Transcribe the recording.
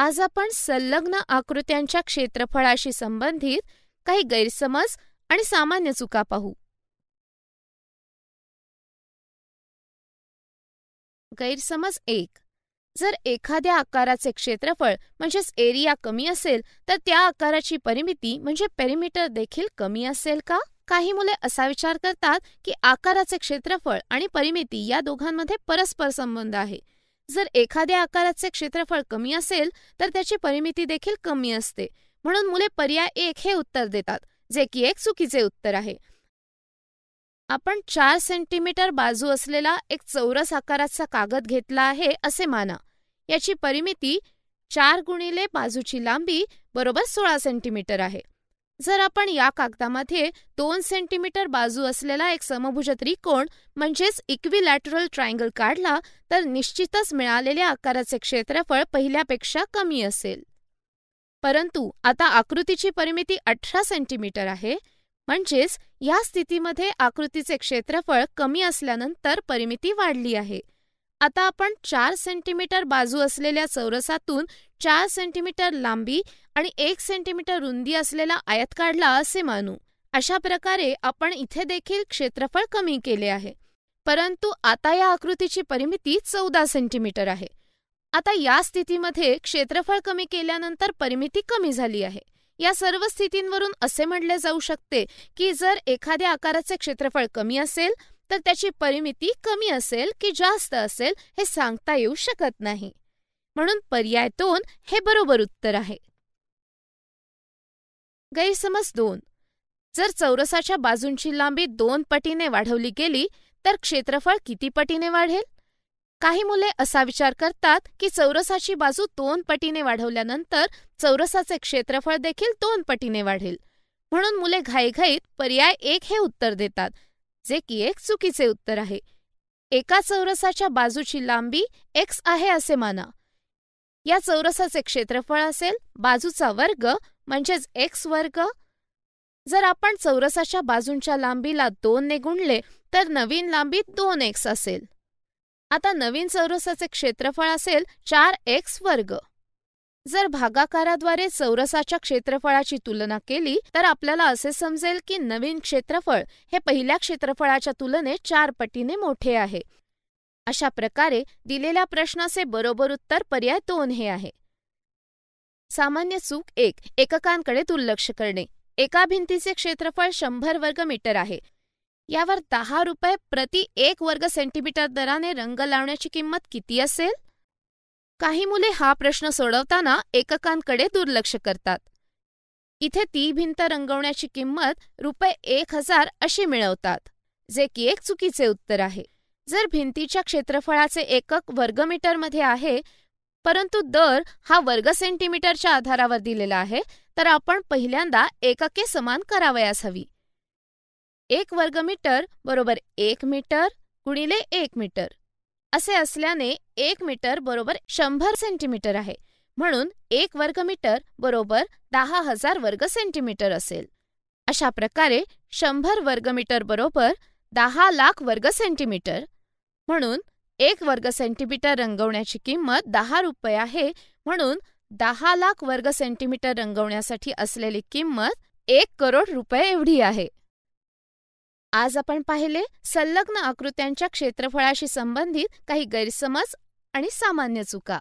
आज आपण संलग्न आकृत्यांच्या क्षेत्रफळाशी संबंधित काही गैरसमज आणि सामान्य चुका पाहू गैरसमज एक जर एखाद्या आकाराचे क्षेत्रफळ म्हणजेच एरिया कमी असेल तर त्या आकाराची परिमिती म्हणजे पेरिमीटर देखील कमी असेल का काही मुले असा विचार करतात की आकाराचे क्षेत्रफळ आणि परिमिती या दोघांमध्ये परस्पर संबंध आहे जर एखाद्या आकाराचे क्षेत्रफळ कमी असेल तर त्याची परिमिती देखील कमी असते म्हणून मुले पर्याय एक हे उत्तर देतात जे की एक चुकीचे उत्तर आहे आपण चार सेंटीमीटर बाजू असलेला एक चौरस आकाराचा कागद घेतला आहे असे माना याची परिमिती चार गुणिले बाजूची लांबी बरोबर सोळा सेंटीमीटर आहे जर आपण या कागदामध्ये दोन सेंटीमीटर बाजू असलेला एक समभुज त्रिकोण म्हणजेच इक्विलॅटरल ट्रायंगल काढला तर निश्चितच मिळालेल्या आकाराचे क्षेत्रफळ पहिल्यापेक्षा कमी असेल परंतु आता आकृतीची परिमिती अठरा सेंटीमीटर आहे म्हणजेच या स्थितीमध्ये आकृतीचे क्षेत्रफळ कमी असल्यानंतर परिमिती वाढली आहे आता आपण चार सेंटीमीटर बाजू असलेल्या चौरसातून चार सेंटीमीटर लांबी आणि एक सेंटीमीटर रुंदी असलेला आयत काढला असे मानू अशा प्रकारे आपण इथे देखील क्षेत्रफळ कमी केले आहे परंतु आता या आकृतीची परिमिती चौदा सेंटीमीटर आहे आता या स्थितीमध्ये क्षेत्रफळ कमी केल्यानंतर परिमिती कमी झाली आहे या सर्व स्थितींवरून असे म्हटले जाऊ शकते की जर एखाद्या आकाराचे क्षेत्रफळ कमी असेल तर त्याची परिमिती कमी असेल की जास्त असेल हे सांगता येऊ शकत नाही म्हणून पर्याय दोन हे बरोबर उत्तर आहे गैरसमज दोन जर चौरसाच्या बाजूंची लांबी दोन पटीने वाढवली गेली तर क्षेत्रफळ किती पटीने वाढेल काही मुले असा विचार करतात की चौरसाची बाजू दोन पटीने वाढवल्यानंतर चौरसाचे क्षेत्रफळ देखील दोन पटीने वाढेल म्हणून मुले घाईघाईत पर्याय एक हे उत्तर देतात जे की एक चुकीचे उत्तर आहे एका चौरसाच्या बाजूची लांबी एक्स आहे असे माना या चौरसाचे क्षेत्रफळ असेल बाजूचा वर्ग म्हणजेच एक्स वर्ग जर आपण चौरसाच्या बाजूंच्या लांबीला दोन ने गुणले तर नवीन लांबी दोन एक्स असेल आता नवीन चौरसाचे क्षेत्रफळ असेल चार एक्स वर्ग जर भागाकाराद्वारे चौरसाच्या क्षेत्रफळाची तुलना केली तर आपल्याला असे समजेल की नवीन क्षेत्रफळ हे पहिल्या क्षेत्रफळाच्या तुलनेत चार पटीने मोठे आहे अशा प्रकारे दिलेल्या प्रश्नाचे बरोबर उत्तर पर्याय दोन हे आहे सामान्य चूक एक एककांकडे दुर्लक्ष करणे एका भिंतीचे क्षेत्रफळ शंभर वर्ग मीटर आहे यावर दहा रुपये प्रति एक वर्ग सेंटीमीटर दराने रंग लावण्याची किंमत किती असेल काही मुले हा प्रश्न सोडवताना एककांकडे दुर्लक्ष करतात इथे ती भिंत रंगवण्याची किंमत रुपये एक हजार अशी मिळवतात जे की एक चुकीचे उत्तर आहे जर भिंतीच्या क्षेत्रफळाचे एकक वर्गमीटरमध्ये आहे परंतु दर हा वर्ग सेंटीमीटरच्या आधारावर दिलेला आहे तर आपण पहिल्यांदा एकके समान करावयास हवी एक वर्गमीटर बरोबर एक मीटर गुणिले एक मीटर असे असल्याने एक मीटर बरोबर शंभर सेंटीमीटर आहे म्हणून एक वर्ग मीटर बरोबर दहा हजार वर्ग सेंटीमीटर असेल अशा प्रकारे शंभर वर्ग मीटर बरोबर दहा लाख वर्ग सेंटीमीटर म्हणून एक वर्ग सेंटीमीटर रंगवण्याची किंमत दहा रुपये आहे म्हणून दहा लाख वर्ग सेंटीमीटर रंगवण्यासाठी असलेली किंमत एक करोड रुपये एवढी आहे आज आपण पाहिले संलग्न आकृत्यांच्या क्षेत्रफळाशी संबंधित काही गैरसमज आणि सामान्य चुका